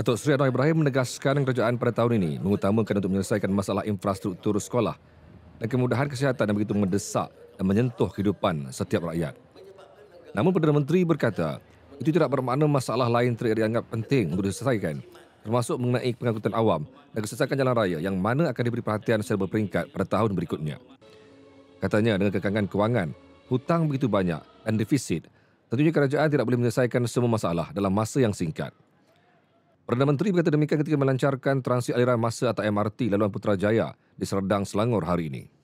Datuk Seri Anwar Ibrahim menegaskan kerajaan pada tahun ini mengutamakan untuk menyelesaikan masalah infrastruktur sekolah dan kemudahan kesihatan yang begitu mendesak dan menyentuh kehidupan setiap rakyat. Namun Perdana Menteri berkata, itu tidak bermakna masalah lain terkait dianggap penting untuk diselesaikan termasuk mengenai pengangkutan awam dan kesesakan jalan raya yang mana akan diberi perhatian secara berperingkat pada tahun berikutnya. Katanya dengan kekangan kewangan, hutang begitu banyak dan defisit, tentunya kerajaan tidak boleh menyelesaikan semua masalah dalam masa yang singkat. Perdana Menteri berkata demikian ketika melancarkan transit aliran masa atau MRT laluan Putrajaya di Serdang Selangor hari ini.